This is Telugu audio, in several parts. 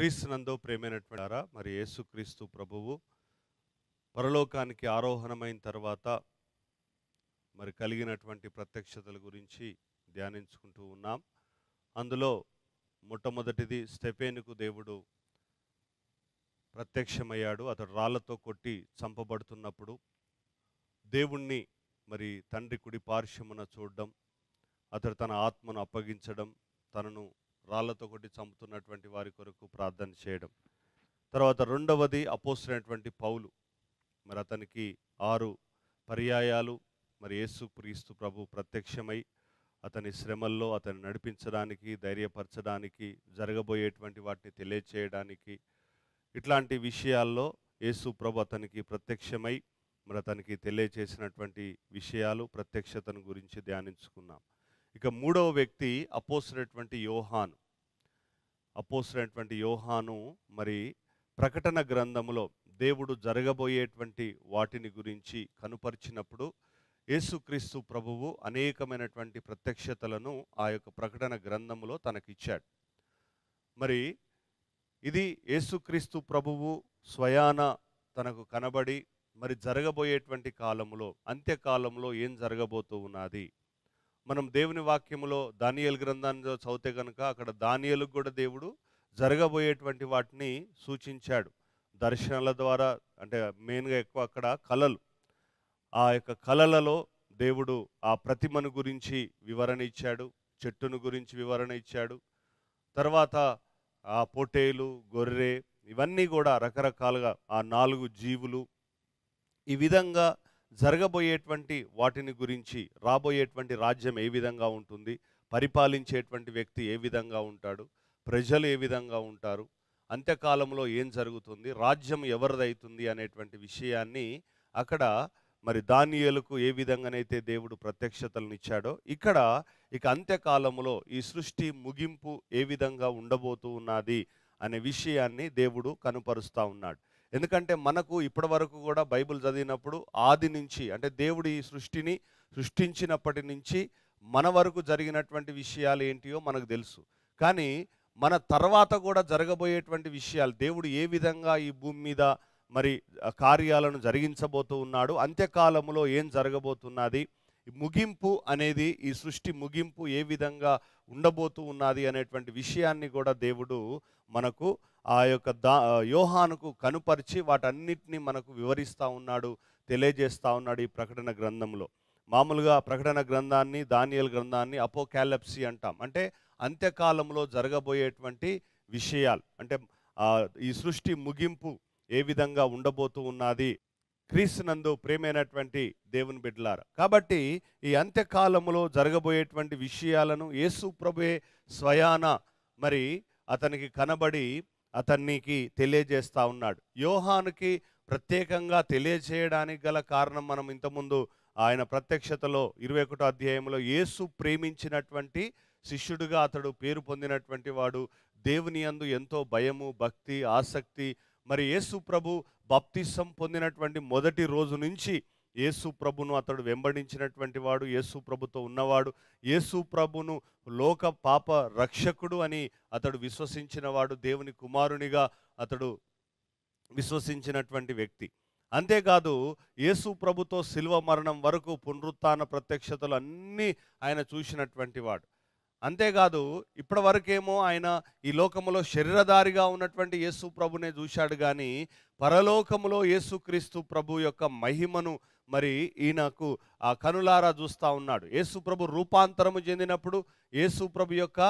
క్రీస్తు నందు ప్రేమైనటువంటి మరి యేసుక్రీస్తు ప్రభువు పరలోకానికి ఆరోహణమైన తర్వాత మరి కలిగినటువంటి ప్రత్యక్షతల గురించి ధ్యానించుకుంటూ ఉన్నాం అందులో మొట్టమొదటిది స్టెఫేనుకు దేవుడు ప్రత్యక్షమయ్యాడు అతడు రాళ్లతో కొట్టి చంపబడుతున్నప్పుడు దేవుణ్ణి మరి తండ్రి కుడి పార్శ్వమున చూడడం అతడు తన ఆత్మను అప్పగించడం తనను రాళ్లతో కొట్టి చంపుతున్నటువంటి వారి కొరకు ప్రార్థన చేయడం తర్వాత రెండవది అపోసినటువంటి పౌలు మరి అతనికి ఆరు పర్యాయాలు మరి యేసు క్రీస్తు ప్రభు ప్రత్యక్షమై అతని శ్రమల్లో అతను నడిపించడానికి ధైర్యపరచడానికి జరగబోయేటువంటి వాటిని తెలియచేయడానికి ఇట్లాంటి విషయాల్లో యేసు ప్రభు అతనికి ప్రత్యక్షమై మరి అతనికి తెలియచేసినటువంటి విషయాలు ప్రత్యక్షతను గురించి ధ్యానించుకున్నాం ఇక మూడవ వ్యక్తి అపోసినటువంటి యోహాను అపోసినటువంటి యోహాను మరి ప్రకటన గ్రంథములో దేవుడు జరగబోయేటువంటి వాటిని గురించి కనుపరిచినప్పుడు యేసుక్రీస్తు ప్రభువు అనేకమైనటువంటి ప్రత్యక్షతలను ఆ యొక్క ప్రకటన గ్రంథములో తనకిచ్చాడు మరి ఇది యేసుక్రీస్తు ప్రభువు స్వయాన తనకు కనబడి మరి జరగబోయేటువంటి కాలంలో అంత్యకాలంలో ఏం జరగబోతూ ఉన్నది మనం దేవుని వాక్యములో దానియలు గ్రంథాన్ని చదివితే కనుక అక్కడ దానియలకు కూడా దేవుడు జరగబోయేటువంటి వాటిని సూచించాడు దర్శనాల ద్వారా అంటే మెయిన్గా ఎక్కువ అక్కడ కళలు ఆ యొక్క కళలలో దేవుడు ఆ ప్రతిమను గురించి వివరణ ఇచ్చాడు చెట్టును గురించి వివరణ ఇచ్చాడు తర్వాత ఆ పొటేలు గొర్రె ఇవన్నీ కూడా రకరకాలుగా ఆ నాలుగు జీవులు ఈ విధంగా జరగబోయేటువంటి వాటిని గురించి రాబోయేటువంటి రాజ్యం ఏ విధంగా ఉంటుంది పరిపాలించేటువంటి వ్యక్తి ఏ విధంగా ఉంటాడు ప్రజలు ఏ విధంగా ఉంటారు అంత్యకాలంలో ఏం జరుగుతుంది రాజ్యం ఎవరిదైతుంది అనేటువంటి విషయాన్ని అక్కడ మరి దానియలకు ఏ విధంగానైతే దేవుడు ఇచ్చాడో ఇక్కడ ఇక అంత్యకాలంలో ఈ సృష్టి ముగింపు ఏ విధంగా ఉండబోతూ ఉన్నది అనే విషయాన్ని దేవుడు కనుపరుస్తూ ఉన్నాడు ఎందుకంటే మనకు ఇప్పటి వరకు కూడా బైబిల్ చదివినప్పుడు ఆది నుంచి అంటే దేవుడి సృష్టిని సృష్టించినప్పటి నుంచి మన వరకు జరిగినటువంటి విషయాలు ఏంటియో మనకు తెలుసు కానీ మన తర్వాత కూడా జరగబోయేటువంటి విషయాలు దేవుడు ఏ విధంగా ఈ భూమి మీద మరి కార్యాలను జరిగించబోతూ ఉన్నాడు అంత్యకాలంలో ఏం జరగబోతున్నది ముగింపు అనేది ఈ సృష్టి ముగింపు ఏ విధంగా ఉండబోతూ ఉన్నది అనేటువంటి విషయాన్ని కూడా దేవుడు మనకు ఆ యొక్క దా యోహానుకు కనుపరిచి వాటన్నిటినీ మనకు వివరిస్తూ ఉన్నాడు తెలియజేస్తూ ఉన్నాడు ఈ ప్రకటన గ్రంథంలో మామూలుగా ప్రకటన గ్రంథాన్ని దానియల్ గ్రంథాన్ని అపోకాలప్సీ అంటాం అంటే అంత్యకాలంలో జరగబోయేటువంటి విషయాలు అంటే ఈ సృష్టి ముగింపు ఏ విధంగా ఉండబోతూ ఉన్నది క్రీస్తునందు ప్రేమైనటువంటి దేవుని బిడ్డలారు కాబట్టి ఈ అంత్యకాలంలో జరగబోయేటువంటి విషయాలను యేసు ప్రభుయే స్వయాన మరి అతనికి కనబడి అతన్నికి తెలియజేస్తా ఉన్నాడు యోహానుకి ప్రత్యేకంగా తెలియజేయడానికి గల కారణం మనం ఇంతకుముందు ఆయన ప్రత్యక్షతలో ఇరవై ఒకటో అధ్యాయంలో యేసు ప్రేమించినటువంటి శిష్యుడిగా అతడు పేరు పొందినటువంటి వాడు దేవుని అందు ఎంతో భయము భక్తి ఆసక్తి మరి యేసు ప్రభు బప్తిసం పొందినటువంటి మొదటి రోజు నుంచి యేసు ప్రభును అతడు వెంబడించినటువంటి వాడు యేసు ప్రభుతో ఉన్నవాడు యేసు ప్రభును లోక పాప రక్షకుడు అని అతడు విశ్వసించిన వాడు దేవుని కుమారునిగా అతడు విశ్వసించినటువంటి వ్యక్తి అంతేకాదు యేసు ప్రభుతో శిల్వ మరణం వరకు పునరుత్న ప్రత్యక్షతలు అన్నీ ఆయన చూసినటువంటి వాడు అంతేకాదు ఇప్పటివరకేమో ఆయన ఈ లోకములో శరీరధారిగా ఉన్నటువంటి యేసు ప్రభునే చూశాడు కానీ పరలోకములో యేసుక్రీస్తు ప్రభు యొక్క మహిమను మరి ఈయనకు ఆ కనులారా చూస్తూ ఉన్నాడు యేసు ప్రభు రూపాంతరము చెందినప్పుడు యేసు ప్రభు యొక్క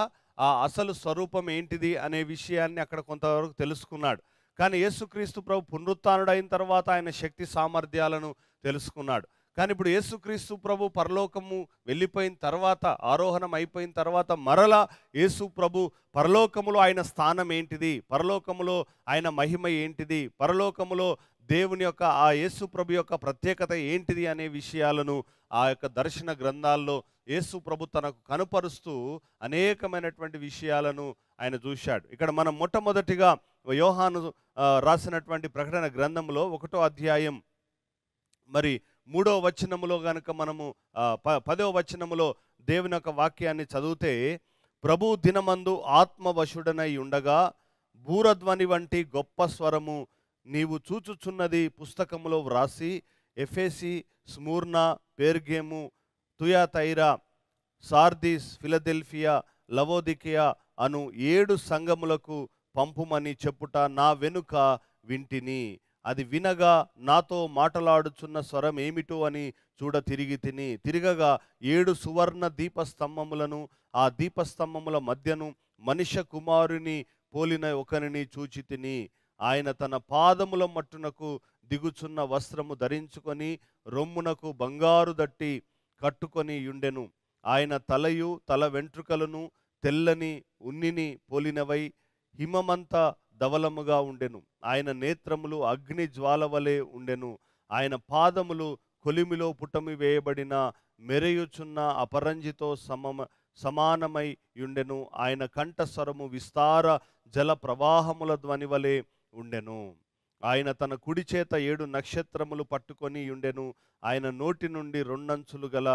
ఆ అసలు స్వరూపం ఏంటిది అనే విషయాన్ని అక్కడ కొంతవరకు తెలుసుకున్నాడు కానీ యేసుక్రీస్తు ప్రభు పునరుత్డైన తర్వాత ఆయన శక్తి సామర్థ్యాలను తెలుసుకున్నాడు కానీ ఇప్పుడు యేసుక్రీస్తు ప్రభు పరలోకము వెళ్ళిపోయిన తర్వాత ఆరోహణం అయిపోయిన తర్వాత మరలా యేసు ప్రభు పరలోకములో ఆయన స్థానం ఏంటిది పరలోకములో ఆయన మహిమ ఏంటిది పరలోకములో దేవుని యొక్క ఆ యేసు ప్రభు యొక్క ప్రత్యేకత ఏంటిది అనే విషయాలను ఆ యొక్క దర్శన గ్రంథాల్లో యేసు ప్రభు తనకు కనుపరుస్తూ అనేకమైనటువంటి విషయాలను ఆయన చూశాడు ఇక్కడ మనం మొట్టమొదటిగా వ్యోహాను రాసినటువంటి ప్రకటన గ్రంథంలో ఒకటో అధ్యాయం మరి మూడో వచనములో గనుక మనము పదో వచనములో దేవుని యొక్క వాక్యాన్ని చదివితే ప్రభు దినమందు ఆత్మవశుడనై ఉండగా భూరధ్వని వంటి గొప్ప స్వరము నీవు చూచుచున్నది పుస్తకములో వ్రాసి ఎఫేసి స్మూర్ణ పేర్గేము తుయాతైరా సార్దీస్ ఫిలదెల్ఫియా లవోదికియా అను ఏడు సంఘములకు పంపుమని చెప్పుట నా వెనుక వింటిని అది వినగా నాతో మాటలాడుచున్న స్వరం ఏమిటో అని చూడ తిరిగి తిని తిరగగా ఏడు సువర్ణ దీపస్తంభములను ఆ దీపస్తంభముల మధ్యను మనిష కుమారుని పోలిన ఒకరిని చూచి తిని ఆయన తన పాదముల మట్టునకు దిగుచున్న వస్త్రము ధరించుకొని రొమ్మునకు బంగారు దట్టి కట్టుకొని యుండెను ఆయన తలయు తల వెంట్రుకలను తెల్లని ఉన్నిని పోలినవై హిమమంతా ధవలముగా ఉండెను ఆయన నేత్రములు అగ్ని జ్వాల వలె ఉండెను ఆయన పాదములు కొలిమిలో పుటమి వేయబడిన మెరయుచున్న అపరంజితో సమమ సమానమై ఉండెను ఆయన కంఠస్వరము విస్తార జల ప్రవాహముల ధ్వని వలె ఉండెను ఆయన తన కుడి చేత ఏడు నక్షత్రములు పట్టుకొని ఉండెను ఆయన నోటి నుండి రెండంచులు గల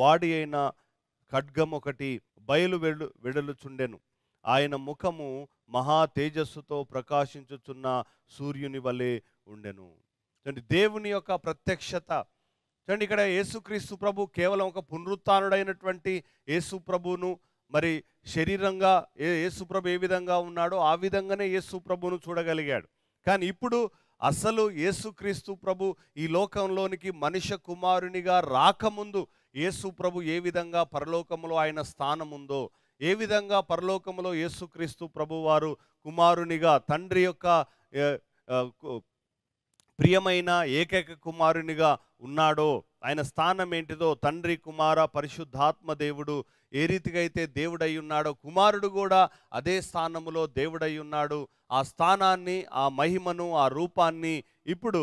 వాడి అయిన ఖడ్గమొకటి బయలు వెడు వెడలుచుండెను ఆయన ముఖము మహా తేజస్సుతో ప్రకాశించుచున్న సూర్యుని వలె ఉండెను చూడండి దేవుని యొక్క ప్రత్యక్షత చూడండి ఇక్కడ యేసుక్రీస్తు ప్రభు కేవలం ఒక పునరుత్డైనటువంటి యేసు ప్రభును మరి శరీరంగా ఏ యేసు ప్రభు ఏ విధంగా ఉన్నాడో ఆ విధంగానే యేసు ప్రభును చూడగలిగాడు కానీ ఇప్పుడు అసలు యేసుక్రీస్తు ప్రభు ఈ లోకంలోనికి మనిష్య కుమారునిగా రాకముందు యేసు ప్రభు ఏ విధంగా పరలోకములో ఆయన స్థానం ఉందో ఏ విధంగా పరలోకంలో యేసుక్రీస్తు ప్రభువారు కుమారునిగా తండ్రి యొక్క ప్రియమైన ఏకైక కుమారునిగా ఉన్నాడో ఆయన స్థానం ఏంటిదో తండ్రి కుమార పరిశుద్ధాత్మ దేవుడు ఏ రీతికైతే దేవుడై ఉన్నాడో కుమారుడు కూడా అదే స్థానములో దేవుడై ఉన్నాడు ఆ స్థానాన్ని ఆ మహిమను ఆ రూపాన్ని ఇప్పుడు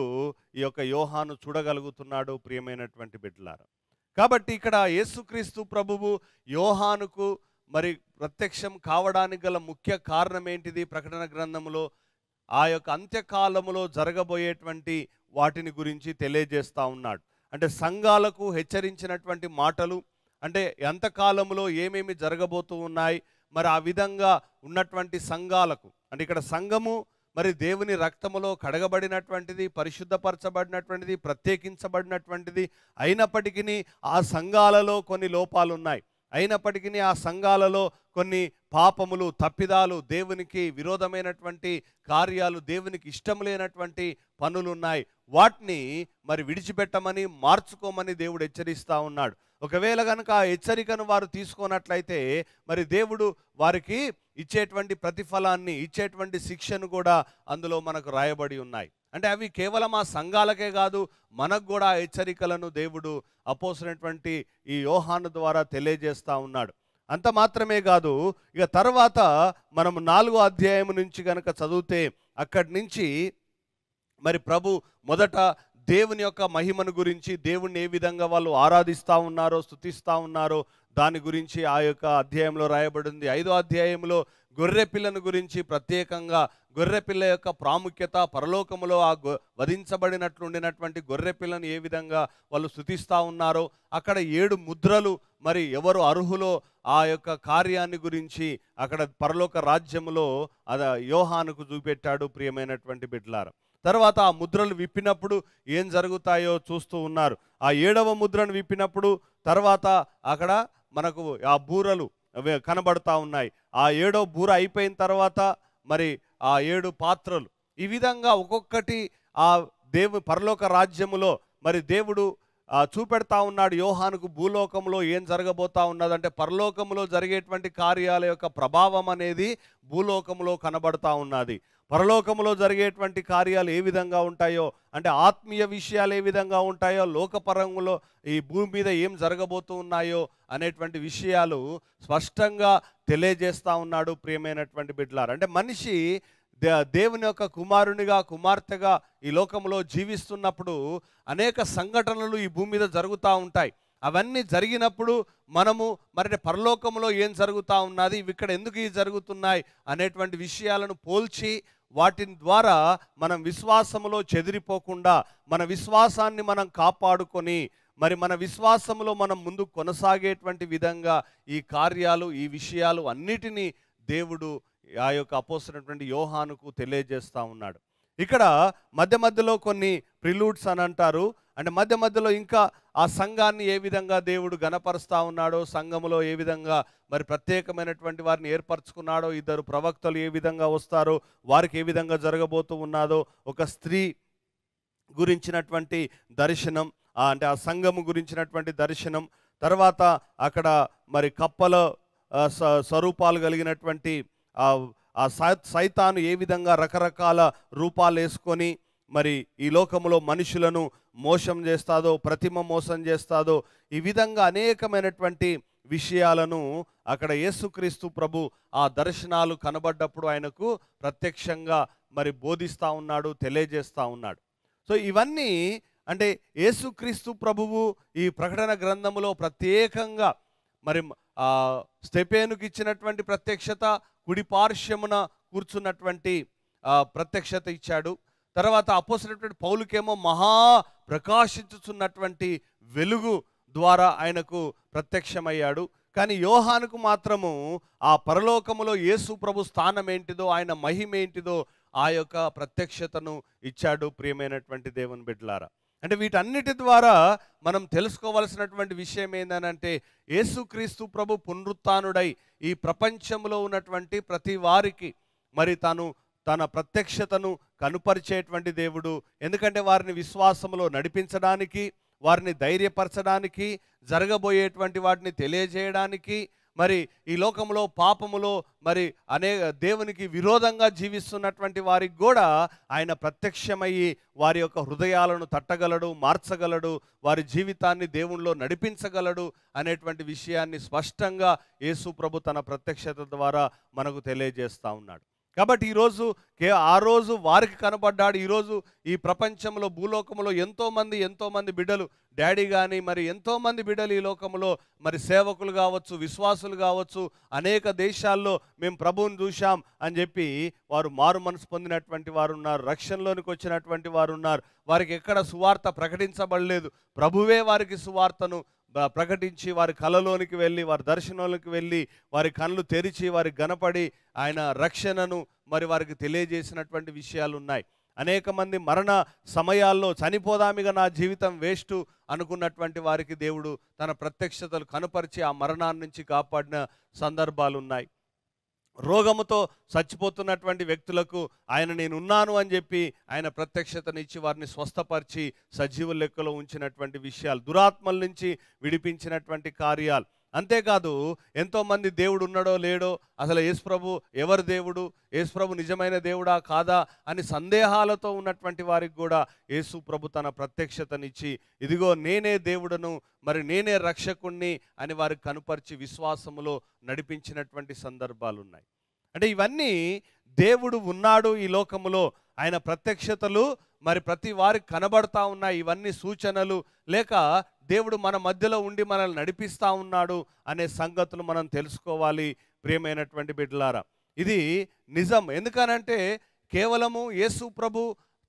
ఈ యొక్క యోహాను చూడగలుగుతున్నాడు ప్రియమైనటువంటి బిడ్డలారు కాబట్టి ఇక్కడ యేసుక్రీస్తు ప్రభువు యోహానుకు మరి ప్రత్యక్షం కావడానికి గల ముఖ్య కారణం ఏంటిది ప్రకటన గ్రంథంలో ఆ యొక్క అంత్యకాలంలో జరగబోయేటువంటి వాటిని గురించి తెలియజేస్తూ ఉన్నాడు అంటే సంఘాలకు హెచ్చరించినటువంటి మాటలు అంటే ఎంతకాలంలో ఏమేమి జరగబోతూ ఉన్నాయి మరి ఆ విధంగా ఉన్నటువంటి సంఘాలకు అంటే ఇక్కడ సంఘము మరి దేవుని రక్తములో కడగబడినటువంటిది పరిశుద్ధపరచబడినటువంటిది ప్రత్యేకించబడినటువంటిది అయినప్పటికీ ఆ సంఘాలలో కొన్ని లోపాలు ఉన్నాయి అయినప్పటికీ ఆ సంఘాలలో కొన్ని పాపములు తప్పిదాలు దేవునికి విరోధమైనటువంటి కార్యాలు దేవునికి ఇష్టం లేనటువంటి పనులు ఉన్నాయి వాటిని మరి విడిచిపెట్టమని మార్చుకోమని దేవుడు హెచ్చరిస్తూ ఉన్నాడు ఒకవేళ కనుక ఆ హెచ్చరికను వారు తీసుకున్నట్లయితే మరి దేవుడు వారికి ఇచ్చేటువంటి ప్రతిఫలాన్ని ఇచ్చేటువంటి శిక్షను కూడా అందులో మనకు రాయబడి ఉన్నాయి అంటే అవి కేవలం ఆ సంఘాలకే కాదు మనకు కూడా హెచ్చరికలను దేవుడు అపోసినటువంటి ఈ యోహాను ద్వారా తెలియజేస్తూ ఉన్నాడు అంత మాత్రమే కాదు ఇక తర్వాత మనం నాలుగో అధ్యాయం నుంచి కనుక చదివితే అక్కడి నుంచి మరి ప్రభు మొదట దేవుని యొక్క మహిమను గురించి దేవుణ్ణి ఏ విధంగా వాళ్ళు ఆరాధిస్తూ ఉన్నారో స్థుతిస్తూ ఉన్నారో దాని గురించి ఆ యొక్క అధ్యాయంలో రాయబడింది ఐదో అధ్యాయంలో గొర్రె పిల్లను గురించి ప్రత్యేకంగా గొర్రెపిల్ల యొక్క ప్రాముఖ్యత పరలోకములో ఆ గొ వధించబడినట్లు ఉండినటువంటి గొర్రెపిల్లను ఏ విధంగా వాళ్ళు స్థుతిస్తూ ఉన్నారో అక్కడ ఏడు ముద్రలు మరి ఎవరు అర్హులో ఆ యొక్క కార్యాన్ని గురించి అక్కడ పరలోక రాజ్యములో అద యోహానుకు చూపెట్టాడు ప్రియమైనటువంటి బిడ్లారా తర్వాత ఆ ముద్రలు విప్పినప్పుడు ఏం జరుగుతాయో చూస్తూ ఉన్నారు ఆ ఏడవ ముద్రను విప్పినప్పుడు తర్వాత అక్కడ మనకు ఆ బూరలు కనబడుతూ ఉన్నాయి ఆ ఏడవ బూర అయిపోయిన తర్వాత మరి ఆ ఏడు పాత్రలు ఈ విధంగా ఒక్కొక్కటి ఆ దేవు పరలోక రాజ్యములో మరి దేవుడు చూపెడతా ఉన్నాడు యోహానుకు భూలోకంలో ఏం జరగబోతా ఉన్నదంటే పరలోకంలో జరిగేటువంటి కార్యాల యొక్క ప్రభావం అనేది భూలోకంలో కనబడతా ఉన్నది పరలోకములో జరిగేటువంటి కార్యాలు ఏ విధంగా ఉంటాయో అంటే ఆత్మీయ విషయాలు ఏ విధంగా ఉంటాయో లోకపరంలో ఈ భూమి మీద ఏం జరగబోతూ ఉన్నాయో అనేటువంటి విషయాలు స్పష్టంగా తెలియజేస్తూ ఉన్నాడు ప్రియమైనటువంటి బిడ్లారు అంటే మనిషి దేవుని యొక్క కుమారునిగా కుమార్తెగా ఈ లోకంలో జీవిస్తున్నప్పుడు అనేక సంఘటనలు ఈ భూమి మీద జరుగుతూ ఉంటాయి అవన్నీ జరిగినప్పుడు మనము మరి పరలోకంలో ఏం జరుగుతూ ఉన్నది ఇక్కడ ఎందుకు ఇవి జరుగుతున్నాయి అనేటువంటి విషయాలను పోల్చి వాటిని ద్వారా మనం విశ్వాసములో చెదిరిపోకుండా మన విశ్వాసాన్ని మనం కాపాడుకొని మరి మన విశ్వాసములో మనం ముందు కొనసాగేటువంటి విధంగా ఈ కార్యాలు ఈ విషయాలు అన్నిటినీ దేవుడు ఆ యొక్క అపోసినటువంటి యోహానుకు తెలియజేస్తూ ఉన్నాడు ఇక్కడ మధ్య మధ్యలో కొన్ని ప్రిలూడ్స్ అని అంటారు అంటే మధ్య మధ్యలో ఇంకా ఆ సంఘాన్ని ఏ విధంగా దేవుడు గణపరుస్తూ ఉన్నాడో సంఘములో ఏ విధంగా మరి ప్రత్యేకమైనటువంటి వారిని ఏర్పరచుకున్నాడో ఇద్దరు ప్రవక్తలు ఏ విధంగా వస్తారో వారికి ఏ విధంగా జరగబోతూ ఉన్నాదో ఒక స్త్రీ గురించినటువంటి దర్శనం అంటే ఆ సంఘము గురించినటువంటి దర్శనం తర్వాత అక్కడ మరి కప్పల స్వరూపాలు కలిగినటువంటి ఆ సైతాను ఏ విధంగా రకరకాల రూపాలు వేసుకొని మరి ఈ లోకంలో మనుషులను మోసం చేస్తాదో ప్రతిమ మోసం చేస్తాదో ఈ విధంగా అనేకమైనటువంటి విషయాలను అక్కడ యేసుక్రీస్తు ప్రభు ఆ దర్శనాలు కనబడ్డప్పుడు ఆయనకు ప్రత్యక్షంగా మరి బోధిస్తూ ఉన్నాడు తెలియజేస్తూ ఉన్నాడు సో ఇవన్నీ అంటే యేసుక్రీస్తు ప్రభువు ఈ ప్రకటన గ్రంథములో ప్రత్యేకంగా మరి స్టెపేనుకి ఇచ్చినటువంటి ప్రత్యక్షత కుడి పార్శ్వమున కూర్చున్నటువంటి ప్రత్యక్షత ఇచ్చాడు తర్వాత అపోసినటువంటి పౌలుకేమో మహా ప్రకాశించుచున్నటువంటి వెలుగు ద్వారా ఆయనకు ప్రత్యక్షమయ్యాడు కానీ యోహానుకు మాత్రము ఆ పరలోకములో యేసు ప్రభు స్థానం ఏంటిదో ఆయన మహిమ ఏంటిదో ఆ యొక్క ప్రత్యక్షతను ఇచ్చాడు ప్రియమైనటువంటి దేవుని బిడ్డలారా అంటే వీటన్నిటి ద్వారా మనం తెలుసుకోవాల్సినటువంటి విషయం ఏంటంటే యేసుక్రీస్తు ప్రభు పునరుత్నుడై ఈ ప్రపంచంలో ఉన్నటువంటి ప్రతి వారికి మరి తాను తన ప్రత్యక్షతను కనుపరిచేటువంటి దేవుడు ఎందుకంటే వారిని విశ్వాసంలో నడిపించడానికి వారిని ధైర్యపరచడానికి జరగబోయేటువంటి వాటిని తెలియజేయడానికి మరి ఈ లోకంలో పాపములో మరి అనే దేవునికి విరోధంగా జీవిస్తున్నటువంటి వారికి కూడా ఆయన ప్రత్యక్షమయ్యి వారి యొక్క హృదయాలను తట్టగలడు మార్చగలడు వారి జీవితాన్ని దేవునిలో నడిపించగలడు అనేటువంటి విషయాన్ని స్పష్టంగా యేసు ప్రభు తన ప్రత్యక్షత ద్వారా మనకు తెలియజేస్తూ ఉన్నాడు కాబట్టి ఈరోజు కే ఆ రోజు వారికి కనబడ్డాడు ఈరోజు ఈ ప్రపంచంలో భూలోకంలో ఎంతోమంది ఎంతోమంది బిడ్డలు డాడీ కానీ మరి ఎంతోమంది బిడ్డలు ఈ లోకంలో మరి సేవకులు కావచ్చు విశ్వాసులు కావచ్చు అనేక దేశాల్లో మేము ప్రభువుని చూశాం అని చెప్పి వారు మారు మనసు పొందినటువంటి వారు ఉన్నారు రక్షణలోనికి వచ్చినటువంటి వారు ఉన్నారు వారికి ఎక్కడ సువార్త ప్రకటించబడలేదు ప్రభువే వారికి సువార్తను ప్రకటించి వారి కళలోనికి వెళ్ళి వారి దర్శనంలోకి వెళ్ళి వారి కళ్ళు తెరిచి వారి గనపడి ఆయన రక్షణను మరి వారికి తెలియజేసినటువంటి విషయాలు ఉన్నాయి అనేక మంది మరణ సమయాల్లో చనిపోదామిగా నా జీవితం వేస్ట్ అనుకున్నటువంటి వారికి దేవుడు తన ప్రత్యక్షతలు కనుపరిచి ఆ మరణాన్నించి కాపాడిన సందర్భాలు ఉన్నాయి రోగముతో చచ్చిపోతున్నటువంటి వ్యక్తులకు ఆయన నేనున్నాను అని చెప్పి ఆయన ప్రత్యక్షతనిచ్చి వారిని స్వస్థపరిచి సజీవ లెక్కలో ఉంచినటువంటి విషయాలు దురాత్మల నుంచి విడిపించినటువంటి కార్యాలు అంతేకాదు ఎంతోమంది దేవుడు ఉన్నాడో లేడో అసలు యేసుప్రభు ఎవరు దేవుడు యేసుప్రభు నిజమైన దేవుడా కాదా అని సందేహాలతో ఉన్నటువంటి వారికి కూడా యేసు ప్రభు తన ప్రత్యక్షతనిచ్చి ఇదిగో నేనే దేవుడను మరి నేనే రక్షకుణ్ణి అని వారికి కనుపరిచి విశ్వాసములో నడిపించినటువంటి సందర్భాలు ఉన్నాయి అంటే ఇవన్నీ దేవుడు ఉన్నాడు ఈ లోకములో ఆయన ప్రత్యక్షతలు మరి ప్రతి వారికి కనబడతా ఉన్నాయి ఇవన్నీ సూచనలు లేక దేవుడు మన మధ్యలో ఉండి మనల్ని నడిపిస్తూ ఉన్నాడు అనే సంగతులు మనం తెలుసుకోవాలి ప్రియమైనటువంటి బిడ్డలారా ఇది నిజం ఎందుకనంటే కేవలము యేసు ప్రభు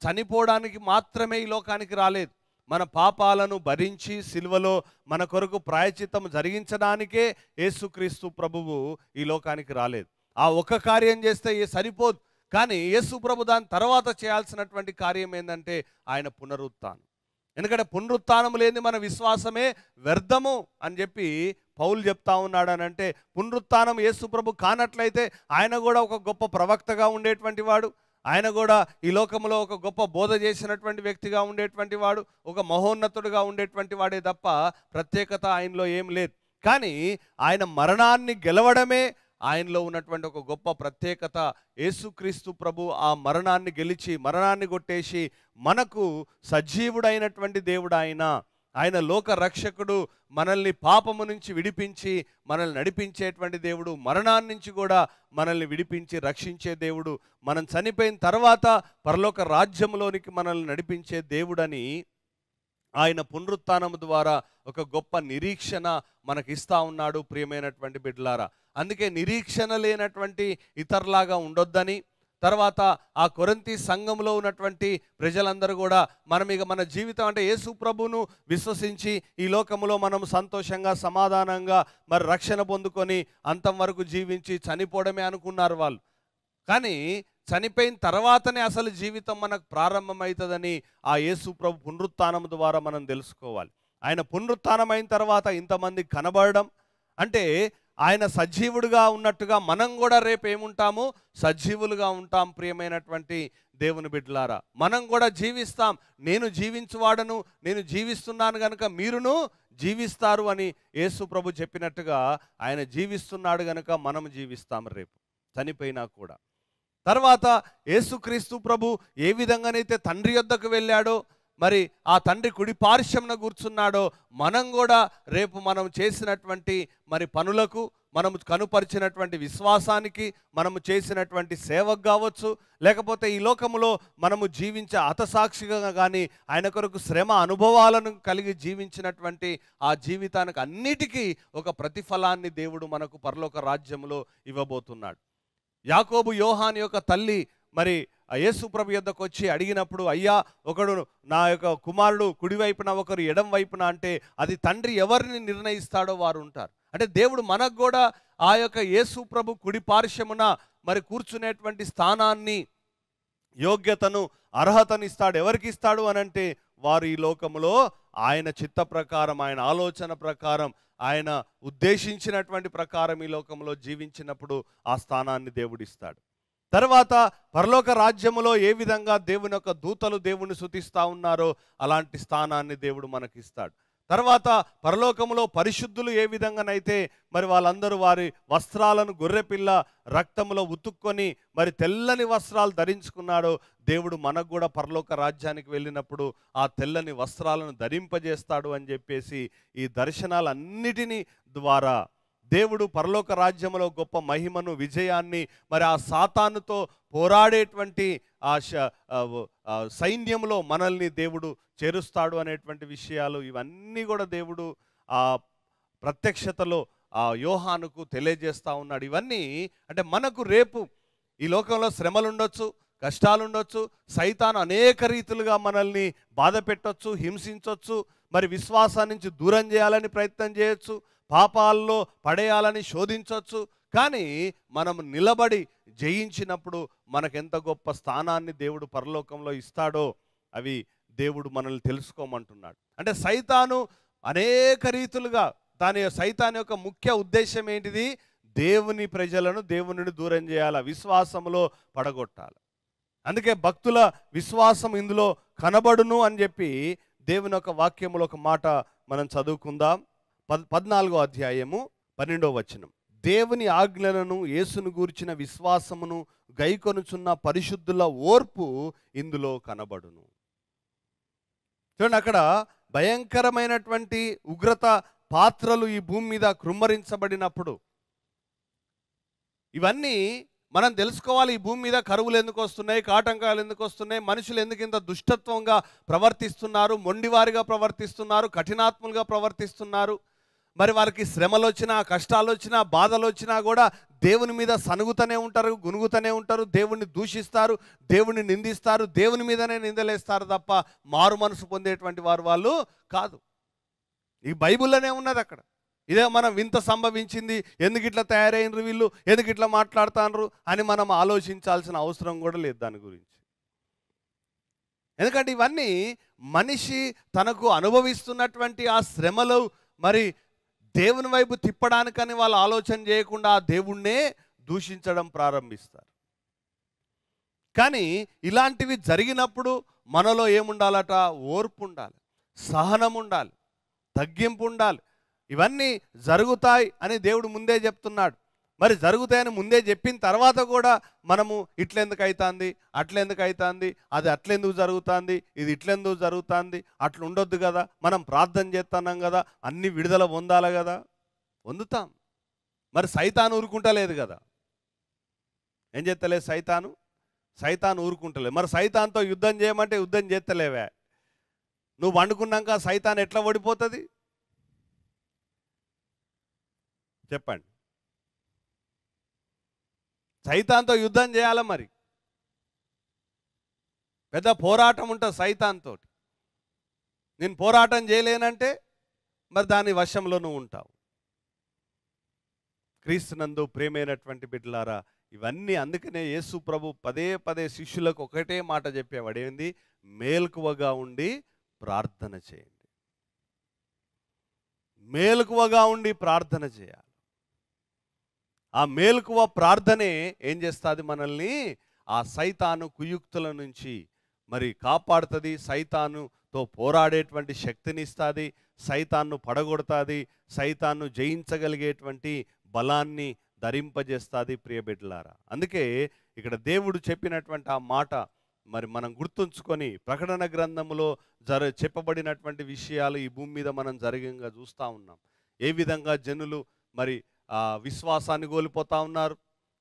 చనిపోవడానికి మాత్రమే ఈ లోకానికి రాలేదు మన పాపాలను భరించి సిల్వలో మన కొరకు ప్రాయచిత్తం జరిగించడానికే యేసుక్రీస్తు ప్రభువు ఈ లోకానికి రాలేదు ఆ ఒక్క కార్యం చేస్తే సరిపోదు కానీ యేసు ప్రభు దాని తర్వాత చేయాల్సినటువంటి కార్యం ఏంటంటే ఆయన పునరుత్థానం ఎందుకంటే పునరుత్నం లేని మన విశ్వాసమే వ్యర్థము అని చెప్పి పౌలు చెప్తా ఉన్నాడు అని అంటే పునరుత్నం యేసుప్రభు కానట్లయితే ఆయన కూడా ఒక గొప్ప ప్రవక్తగా ఉండేటువంటి వాడు ఆయన కూడా ఈ లోకంలో ఒక గొప్ప బోధ చేసినటువంటి వ్యక్తిగా ఉండేటువంటి వాడు ఒక మహోన్నతుడుగా ఉండేటువంటి వాడే తప్ప ప్రత్యేకత ఆయనలో ఏం లేదు కానీ ఆయన మరణాన్ని గెలవడమే ఆయనలో ఉన్నటువంటి ఒక గొప్ప ప్రత్యేకత యేసుక్రీస్తు ప్రభు ఆ మరణాన్ని గెలిచి మరణాన్ని కొట్టేసి మనకు సజీవుడైనటువంటి దేవుడు ఆయన ఆయన లోక రక్షకుడు మనల్ని పాపము నుంచి విడిపించి మనల్ని నడిపించేటువంటి దేవుడు మరణాన్ని నుంచి కూడా మనల్ని విడిపించి రక్షించే దేవుడు మనం చనిపోయిన తర్వాత పరలోక రాజ్యంలోనికి మనల్ని నడిపించే దేవుడని ఆయన పునరుత్నం ద్వారా ఒక గొప్ప నిరీక్షణ మనకి ఇస్తా ఉన్నాడు ప్రియమైనటువంటి బిడ్డలారా అందుకే నిరీక్షణ లేనటువంటి ఇతరులాగా ఉండొద్దని తర్వాత ఆ కొరంతి సంఘంలో ఉన్నటువంటి ప్రజలందరూ కూడా మనం ఇక మన జీవితం అంటే యేసు ప్రభును విశ్వసించి ఈ లోకంలో మనం సంతోషంగా సమాధానంగా మరి రక్షణ పొందుకొని అంతం వరకు జీవించి చనిపోవడమే అనుకున్నారు వాళ్ళు కానీ చనిపోయిన తర్వాతనే అసలు జీవితం మనకు ప్రారంభమవుతుందని ఆ యేసు ప్రభు పునరుత్నం ద్వారా మనం తెలుసుకోవాలి ఆయన పునరుత్నం అయిన తర్వాత ఇంతమంది కనబడడం అంటే ఆయన సజీవుడుగా ఉన్నట్టుగా మనం కూడా రేపు ఏముంటాము సజీవులుగా ఉంటాం ప్రియమైనటువంటి దేవుని బిడ్డలారా మనం కూడా జీవిస్తాం నేను జీవించువాడను నేను జీవిస్తున్నాను గనక మీరును జీవిస్తారు అని యేసు ప్రభు చెప్పినట్టుగా ఆయన జీవిస్తున్నాడు గనక మనం జీవిస్తాం రేపు చనిపోయినా కూడా తర్వాత ఏసుక్రీస్తు ప్రభు ఏ విధంగానైతే తండ్రి యొద్దకు వెళ్ళాడో మరి ఆ తండ్రి కుడి పార్శ్వంన కూర్చున్నాడో మనం కూడా రేపు మనం చేసినటువంటి మరి పనులకు మనము కనుపరిచినటువంటి విశ్వాసానికి మనము చేసినటువంటి సేవకు కావచ్చు లేకపోతే ఈ లోకములో మనము జీవించే హతసాక్షిగా కానీ ఆయన కొరకు శ్రమ అనుభవాలను కలిగి జీవించినటువంటి ఆ జీవితానికి అన్నిటికీ ఒక ప్రతిఫలాన్ని దేవుడు మనకు పరలోక రాజ్యంలో ఇవ్వబోతున్నాడు యాకోబు యోహాన్ యొక్క తల్లి మరి యేసు ప్రభు యొద్దకు వచ్చి అడిగినప్పుడు అయ్యా ఒకడు నా యొక్క కుమారుడు కుడివైపున ఒకరు ఎడం వైపున అంటే అది తండ్రి ఎవరిని నిర్ణయిస్తాడో వారు ఉంటారు అంటే దేవుడు మనకు కూడా ఆ యొక్క యేసు ప్రభు కుడి పార్శ్వమున మరి కూర్చునేటువంటి స్థానాన్ని యోగ్యతను అర్హతను ఇస్తాడు ఎవరికి ఇస్తాడు అనంటే వారు ఈ లోకంలో ఆయన చిత్త ప్రకారం ఆయన ఆలోచన ప్రకారం ఆయన ఉద్దేశించినటువంటి ప్రకారం ఈ లోకంలో జీవించినప్పుడు ఆ స్థానాన్ని దేవుడిస్తాడు తర్వాత పరలోక రాజ్యములో ఏ విధంగా దేవుని యొక్క దూతలు దేవుని శుతిస్తూ ఉన్నారో అలాంటి స్థానాన్ని దేవుడు మనకిస్తాడు తర్వాత పరలోకములో పరిశుద్ధులు ఏ విధంగానైతే మరి వాళ్ళందరూ వారి వస్త్రాలను గొర్రెపిల్ల రక్తంలో ఉతుక్కొని మరి తెల్లని వస్త్రాలు ధరించుకున్నాడో దేవుడు మనకు కూడా పరలోక రాజ్యానికి వెళ్ళినప్పుడు ఆ తెల్లని వస్త్రాలను ధరింపజేస్తాడు అని చెప్పేసి ఈ దర్శనాలన్నిటినీ ద్వారా దేవుడు పరలోక రాజ్యంలో గొప్ప మహిమను విజయాన్ని మరి ఆ సాతానుతో పోరాడేటువంటి ఆ సైన్యంలో మనల్ని దేవుడు చేరుస్తాడు అనేటువంటి విషయాలు ఇవన్నీ కూడా దేవుడు ఆ ప్రత్యక్షతలో ఆ యోహానుకు తెలియజేస్తూ ఉన్నాడు ఇవన్నీ అంటే మనకు రేపు ఈ లోకంలో శ్రమలు ఉండొచ్చు కష్టాలు ఉండొచ్చు సైతాన్ అనేక రీతులుగా మనల్ని బాధ పెట్టొచ్చు హింసించవచ్చు మరి విశ్వాసాన్ని దూరం చేయాలని ప్రయత్నం చేయొచ్చు పాపాల్లో పడేయాలని శోధించవచ్చు కానీ మనం నిలబడి జయించినప్పుడు మనకెంత గొప్ప స్థానాన్ని దేవుడు పరలోకంలో ఇస్తాడో అవి దేవుడు మనల్ని తెలుసుకోమంటున్నాడు అంటే సైతాను అనేక రీతులుగా దాని సైతాన్ యొక్క ముఖ్య ఉద్దేశం ఏంటిది దేవుని ప్రజలను దేవుని దూరం చేయాల విశ్వాసంలో పడగొట్టాలి అందుకే భక్తుల విశ్వాసం ఇందులో కనబడును అని చెప్పి దేవుని యొక్క వాక్యంలో ఒక మాట మనం చదువుకుందాం పద్ పద్నాలుగో అధ్యాయము పన్నెండో వచనం దేవుని ఆజ్ఞలను యేసును గూర్చిన విశ్వాసమును గైకొనుచున్న పరిశుద్ధుల ఓర్పు ఇందులో కనబడును చూడండి అక్కడ భయంకరమైనటువంటి ఉగ్రత పాత్రలు ఈ భూమి మీద కృమ్మరించబడినప్పుడు ఇవన్నీ మనం తెలుసుకోవాలి ఈ భూమి మీద కరువులు ఎందుకు వస్తున్నాయి కాటంకాలు ఎందుకు వస్తున్నాయి మనుషులు ఎందుకు ఇంత దుష్టత్వంగా ప్రవర్తిస్తున్నారు మొండివారిగా ప్రవర్తిస్తున్నారు కఠినాత్ములుగా ప్రవర్తిస్తున్నారు మరి వారికి శ్రమలు వచ్చినా కష్టాలు వచ్చినా బాధలు వచ్చినా కూడా దేవుని మీద సనుగుతూనే ఉంటారు గునుగుతూనే ఉంటారు దేవుణ్ణి దూషిస్తారు దేవుణ్ణి నిందిస్తారు దేవుని మీదనే నిందలేస్తారు తప్ప మారు మనసు పొందేటువంటి వారు వాళ్ళు కాదు ఈ బైబిల్లోనే ఉన్నది అక్కడ ఇదే మనం వింత సంభవించింది ఎందుకు ఇట్లా తయారైనరు వీళ్ళు ఎందుకు ఇట్లా మాట్లాడుతారు అని మనం ఆలోచించాల్సిన అవసరం కూడా లేదు దాని గురించి ఎందుకంటే ఇవన్నీ మనిషి తనకు అనుభవిస్తున్నటువంటి ఆ శ్రమలు మరి దేవుని వైపు తిప్పడానికని వాళ్ళు ఆలోచన చేయకుండా ఆ దేవుణ్ణే దూషించడం ప్రారంభిస్తారు కానీ ఇలాంటివి జరిగినప్పుడు మనలో ఏముండాలట ఓర్పు ఉండాలి సహనం ఉండాలి తగ్గింపు ఉండాలి ఇవన్నీ జరుగుతాయి అని దేవుడు ముందే చెప్తున్నాడు మరి జరుగుతాయని ముందే చెప్పిన తర్వాత కూడా మనము ఇట్లెందుకు అవుతుంది అట్లెందుకు అవుతుంది అది అట్లెందుకు జరుగుతుంది ఇది ఇట్లెందుకు జరుగుతుంది అట్లా ఉండొద్దు కదా మనం ప్రార్థన చేస్తున్నాం కదా అన్ని విడుదల పొందాలి కదా పొందుతాం మరి సైతాన్ ఊరుకుంటలేదు కదా ఏం చేస్తలేదు సైతాను సైతాన్ ఊరుకుంటలేదు మరి సైతాన్తో యుద్ధం చేయమంటే యుద్ధం చేస్తలేవే నువ్వు వండుకున్నాక సైతాన్ ఎట్లా ఓడిపోతుంది చెప్పండి సైతాన్తో యుద్ధం చేయాలి మరి పెద్ద పోరాటం ఉంటుంది సైతాన్తో నేను పోరాటం చేయలేనంటే మరి దాని వశంలో నువ్వు ఉంటావు క్రీస్తునందు ప్రేమైనటువంటి బిడ్డలారా ఇవన్నీ అందుకనే యేసు ప్రభు పదే పదే శిష్యులకు ఒకటే మాట చెప్పేవాడు ఏంది మేలుకువగా ఉండి ప్రార్థన చేయండి మేలుకువగా ఉండి ప్రార్థన చేయాలి ఆ మేలుకువ ప్రార్థనే ఏం చేస్తుంది మనల్ని ఆ సైతాను కుయుక్తుల నుంచి మరి కాపాడుతుంది సైతానుతో పోరాడేటువంటి శక్తిని ఇస్తుంది సైతాన్ను పడగొడుతుంది సైతాన్ను జయించగలిగేటువంటి బలాన్ని ధరింపజేస్తుంది ప్రియబిడ్డలారా అందుకే ఇక్కడ దేవుడు చెప్పినటువంటి ఆ మాట మరి మనం గుర్తుంచుకొని ప్రకటన గ్రంథంలో జర చెప్పబడినటువంటి విషయాలు ఈ భూమి మీద మనం జరిగంగా చూస్తూ ఉన్నాం ఏ విధంగా జనులు మరి విశ్వాసాన్ని కోల్పోతూ ఉన్నారు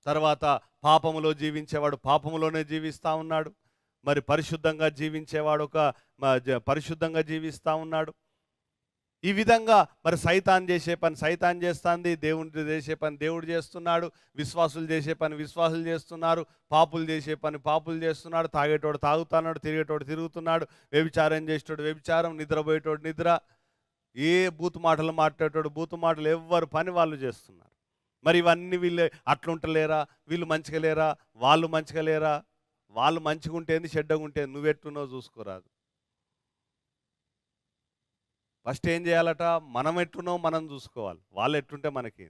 తర్వాత పాపములో జీవించేవాడు పాపములోనే జీవిస్తూ ఉన్నాడు మరి పరిశుద్ధంగా జీవించేవాడు ఒక పరిశుద్ధంగా జీవిస్తూ ఉన్నాడు ఈ విధంగా మరి సైతాన్ చేసే పని సైతాన్ చేస్తుంది దేవుడు చేసే పని దేవుడు చేస్తున్నాడు విశ్వాసులు చేసే పని విశ్వాసులు చేస్తున్నారు పాపులు చేసే పని పాపులు చేస్తున్నాడు తాగేటోడు తాగుతున్నాడు తిరిగేటోడు తిరుగుతున్నాడు వ్యభిచారం చేసేటోడు వ్యభిచారం నిద్రపోయేటోడు నిద్ర ఏ బూతు మాటలు మాట్లాడాడు బూత్ మాటలు ఎవ్వరు పని వాళ్ళు చేస్తున్నారు మరి ఇవన్నీ వీళ్ళు అట్లుంటలేరా వీళ్ళు మంచిగా లేరా వాళ్ళు మంచిగా లేరా వాళ్ళు మంచిగా ఉంటేంది చెడ్డగా ఉంటే నువ్వెట్టునో చూసుకోరాదు ఫస్ట్ ఏం చేయాలట మనం ఎట్టునో మనం చూసుకోవాలి వాళ్ళు ఎట్టుంటే మనకి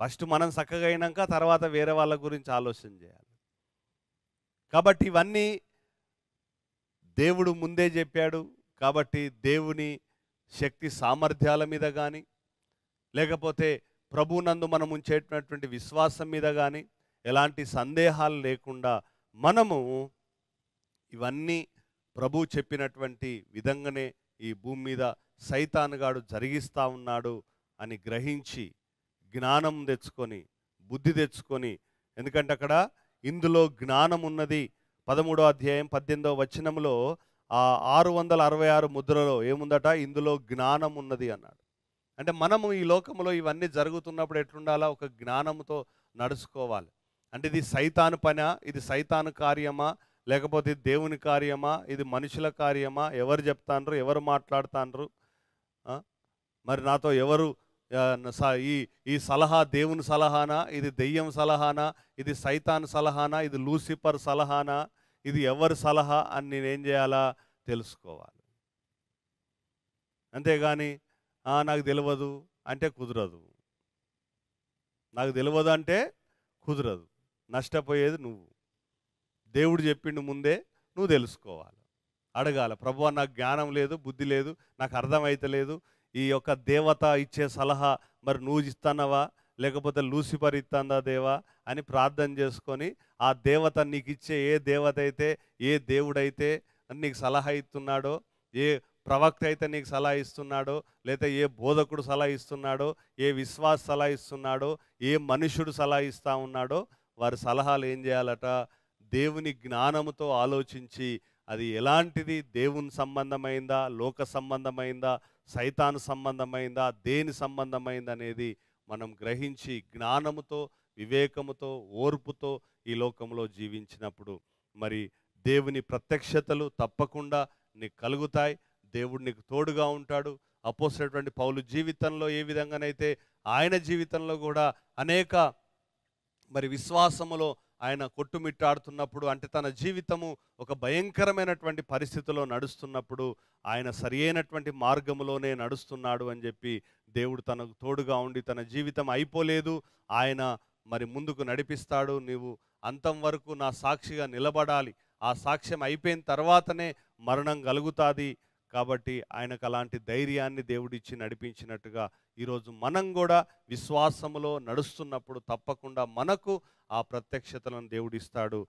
ఫస్ట్ మనం చక్కగా అయినాక తర్వాత వేరే వాళ్ళ గురించి ఆలోచన చేయాలి కాబట్టి ఇవన్నీ దేవుడు ముందే చెప్పాడు కాబట్టి దేవుని శక్తి సామర్థ్యాల మీద కానీ లేకపోతే ప్రభునందు మనం ఉంచేటటువంటి విశ్వాసం మీద కానీ ఎలాంటి సందేహాలు లేకుండా మనము ఇవన్నీ ప్రభు చెప్పినటువంటి విధంగానే ఈ భూమి మీద సైతానుగాడు జరిగిస్తూ ఉన్నాడు అని గ్రహించి జ్ఞానం తెచ్చుకొని బుద్ధి తెచ్చుకొని ఎందుకంటే అక్కడ ఇందులో జ్ఞానం ఉన్నది పదమూడో అధ్యాయం పద్దెనిమిదో వచనంలో ఆ ఆరు వందల అరవై ఆరు ముద్రలో ఏముందట ఇందులో జ్ఞానం ఉన్నది అన్నాడు అంటే మనము ఈ లోకంలో ఇవన్నీ జరుగుతున్నప్పుడు ఎట్లుండాలా ఒక జ్ఞానంతో నడుచుకోవాలి అంటే ఇది సైతాను పని ఇది సైతాను కార్యమా లేకపోతే దేవుని కార్యమా ఇది మనుషుల కార్యమా ఎవరు చెప్తాండ్రు ఎవరు మాట్లాడుతాండ్రు మరి నాతో ఎవరు ఈ ఈ సలహా దేవుని సలహానా ఇది దెయ్యం సలహానా ఇది సైతాన్ సలహానా ఇది లూసిఫర్ సలహానా ఇది ఎవరి సలహా అని నేనేం చేయాలా తెలుసుకోవాలి అంతేగాని నాకు తెలియదు అంటే కుదరదు నాకు తెలియదు అంటే కుదరదు నష్టపోయేది నువ్వు దేవుడు చెప్పిండు ముందే నువ్వు తెలుసుకోవాలి అడగాలి ప్రభు నాకు జ్ఞానం లేదు బుద్ధి లేదు నాకు అర్థమైతలేదు ఈ యొక్క దేవత ఇచ్చే సలహా మరి నువ్వు ఇస్తానవా లేకపోతే లూసిఫర్ ఇత్తందా దేవా అని ప్రార్థన చేసుకొని ఆ దేవత నీకు ఇచ్చే ఏ దేవత అయితే ఏ దేవుడైతే నీకు సలహా ఇస్తున్నాడో ఏ ప్రవక్త అయితే నీకు సలహా ఇస్తున్నాడో లేదా ఏ బోధకుడు సలహా ఇస్తున్నాడో ఏ విశ్వాస సలహా ఇస్తున్నాడో ఏ మనుషుడు సలహా ఇస్తూ ఉన్నాడో వారి సలహాలు ఏం చేయాలట దేవుని జ్ఞానముతో ఆలోచించి అది ఎలాంటిది దేవుని సంబంధమైందా లోక సంబంధమైందా సైతాను సంబంధమైందా దేని సంబంధమైందనేది అనేది మనం గ్రహించి జ్ఞానముతో వివేకముతో ఓర్పుతో ఈ లోకంలో జీవించినప్పుడు మరి దేవుని ప్రత్యక్షతలు తప్పకుండా నీకు కలుగుతాయి దేవుడు నీకు తోడుగా ఉంటాడు అపోసినటువంటి పౌలు జీవితంలో ఏ విధంగానైతే ఆయన జీవితంలో కూడా అనేక మరి విశ్వాసములో ఆయన కొట్టుమిట్టాడుతున్నప్పుడు అంటే తన జీవితము ఒక భయంకరమైనటువంటి పరిస్థితిలో నడుస్తున్నప్పుడు ఆయన సరి అయినటువంటి మార్గంలోనే నడుస్తున్నాడు అని చెప్పి దేవుడు తనకు తోడుగా ఉండి తన జీవితం అయిపోలేదు ఆయన మరి ముందుకు నడిపిస్తాడు నీవు అంతం వరకు నా సాక్షిగా నిలబడాలి ఆ సాక్ష్యం అయిపోయిన తర్వాతనే మరణం కలుగుతుంది కాబట్టి ఆయనకు అలాంటి ధైర్యాన్ని దేవుడిచ్చి నడిపించినట్టుగా ఈరోజు మనం కూడా విశ్వాసములో నడుస్తున్నప్పుడు తప్పకుండా మనకు ఆ ప్రత్యక్షతలను దేవుడిస్తాడు